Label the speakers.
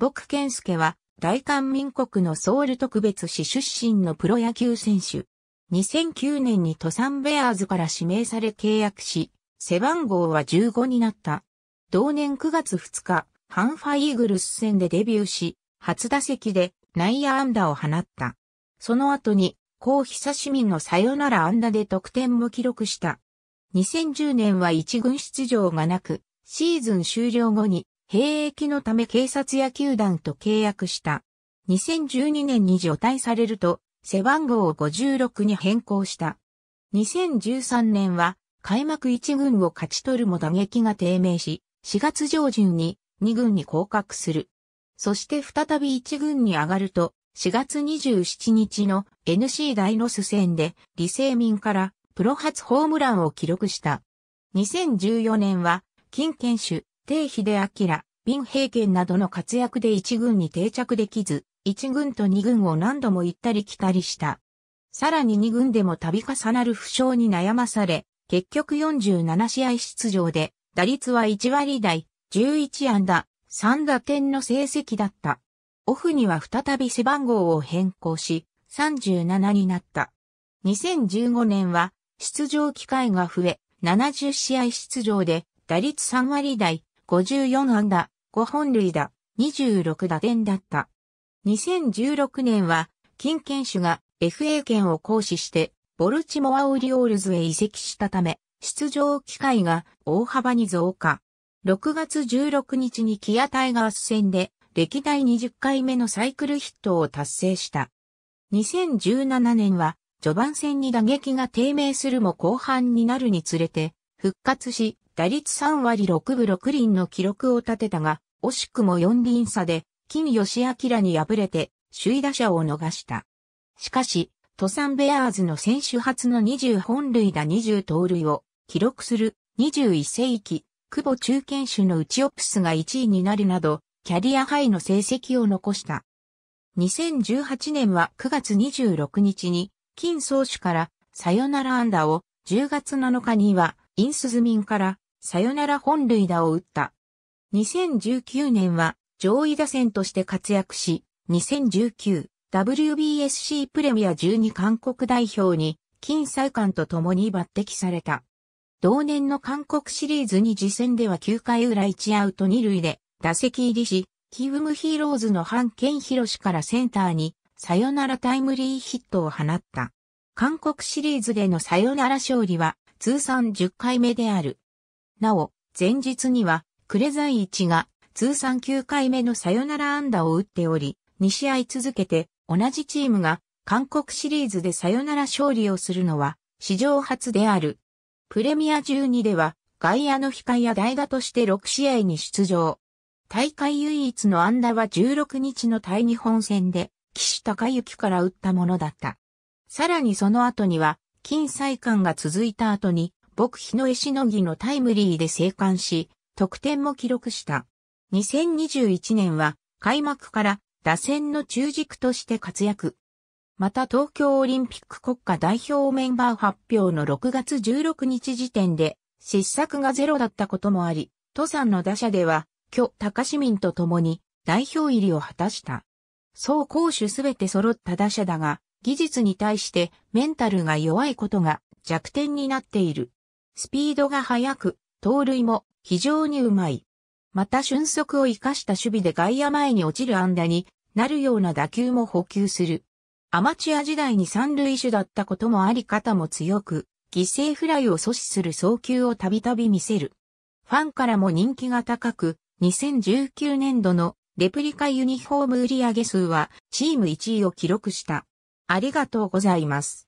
Speaker 1: 僕健介は、大韓民国のソウル特別市出身のプロ野球選手。2009年にトサンベアーズから指名され契約し、背番号は15になった。同年9月2日、ハンファイーグルス戦でデビューし、初打席で内野安打を放った。その後に、高久市民のサヨナラ安打で得点も記録した。2010年は一軍出場がなく、シーズン終了後に兵役のため警察や球団と契約した。2012年に除隊されると、背番号を56に変更した。2013年は、開幕1軍を勝ち取るも打撃が低迷し、4月上旬に2軍に降格する。そして再び1軍に上がると、4月27日の NC 大ロス戦で、理性民からプロ初ホームランを記録した。2014年は、金研手、定秀明、敏平健などの活躍で一軍に定着できず、一軍と二軍を何度も行ったり来たりした。さらに二軍でも度重なる負傷に悩まされ、結局47試合出場で、打率は1割台、11安打、3打点の成績だった。オフには再び背番号を変更し、37になった。2015年は、出場機会が増え、70試合出場で、打率3割台、54安打、5本塁打、26打点だった。2016年は、金券手が FA 権を行使して、ボルチモアオリオールズへ移籍したため、出場機会が大幅に増加。6月16日にキアタイガース戦で、歴代20回目のサイクルヒットを達成した。2017年は、序盤戦に打撃が低迷するも後半になるにつれて、復活し、打率3割6分6輪の記録を立てたが、惜しくも4輪差で、金吉明に敗れて、首位打者を逃した。しかし、トサンベアーズの選手初の20本塁打20盗塁を記録する21世紀、久保中堅手のウチオプスが1位になるなど、キャリアハイの成績を残した。2018年は9月26日に、金総主からサヨナラ安打を、10月7日には、インスズミンからサヨナラ本塁打を打った。2019年は上位打線として活躍し、2019 WBSC プレミア12韓国代表に金彩官と共に抜擢された。同年の韓国シリーズに次戦では9回裏1アウト2塁で打席入りし、キウムヒーローズのハン・ケンヒロシからセンターにサヨナラタイムリーヒットを放った。韓国シリーズでのサヨナラ勝利は通算10回目である。なお、前日には、クレザイ1が通算9回目のサヨナラ安打を打っており、2試合続けて同じチームが韓国シリーズでサヨナラ勝利をするのは史上初である。プレミア12では外野の控えや代打として6試合に出場。大会唯一の安打は16日の対日本戦で岸隆之から打ったものだった。さらにその後には、金再冠が続いた後に、僕日の石のぎのタイムリーで生還し、得点も記録した。2021年は開幕から打線の中軸として活躍。また東京オリンピック国家代表メンバー発表の6月16日時点で失策がゼロだったこともあり、登山の打者では、巨高市民と共に代表入りを果たした。総攻守すべて揃った打者だが、技術に対してメンタルが弱いことが弱点になっている。スピードが速く、盗塁も非常にうまい。また俊足を活かした守備で外野前に落ちる安打になるような打球も補給する。アマチュア時代に三塁手だったこともあり方も強く、犠牲フライを阻止する送球をたびたび見せる。ファンからも人気が高く、2019年度のレプリカユニフォーム売上数はチーム1位を記録した。ありがとうございます。